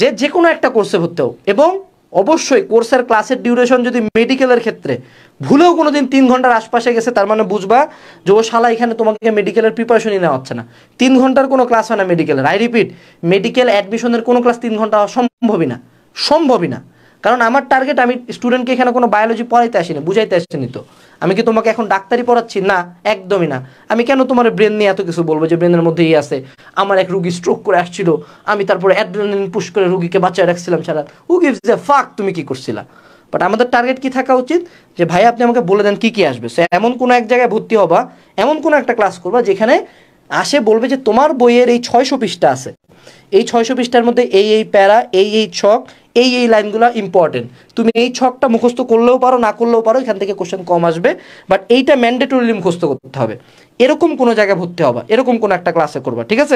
যে যে কোনো একটা কোর্সে ভর্তি হোক এবং অবশ্যই কোর্সের ক্লাসের ডিউরেশন যদি মেডিকেলের ক্ষেত্রে ভুলেও কোনো দিন তিন ঘন্টার আশপাশে গেছে তার মানে বুঝবা যে ও শালা এখানে তোমাকে মেডিকেলের প্রিপারেশনই নেওয়া হচ্ছে না তিন ঘন্টার কোনো ক্লাস হয় না মেডিকেলের আই রিপিট মেডিকেল অ্যাডমিশনের কোনো ক্লাস তিন ঘন্টা সম্ভবই না সম্ভবই না কারণ আমার টার্গেট আমি স্টুডেন্টকে এখানে কোনো বায়োলজি পড়াইতে আসিনি বুঝাইতে আসিনি তো আমি কি তোমাকে এখন ডাক্তারি পড়াচ্ছি না একদমই না আমি কেন তোমার ব্রেন নিয়ে এত কিছু বলবো যে ব্রেনের মধ্যে এই আছে আমার এক রুগী স্ট্রোক করে আসছিল আমি তারপরে অ্যাড্রেনালিন পুশ করে রুগীকে বাঁচায় রাখছিলাম সারা হু গিভস দ্য ফাক তুমি কি করছিলা বাট আমাদের টার্গেট কি থাকা উচিত যে ভাই আপনি আমাকে বলে দেন কি কি আসবে সে এমন কোনো এক জায়গায় ভর্তি হবা এমন কোনো একটা ক্লাস করবা যেখানে আসে বলবে যে তোমার বইয়ের এই ছয়শো পৃষ্ঠা আছে এই ছয়শো পৃষ্ঠার মধ্যে এই এই প্যারা এই এই ছক এই এই লাইনগুলো ইম্পর্টেন্ট তুমি এই ছকটা মুখস্থ করলেও পারো না করলেও পারো এখান থেকে কোশ্চেন কম আসবে বাট এইটা ম্যান্ডেটরিলি মুখস্থ করতে হবে এরকম কোনো জায়গায় ভর্তি হবা এরকম কোনো একটা ক্লাসে করবা ঠিক আছে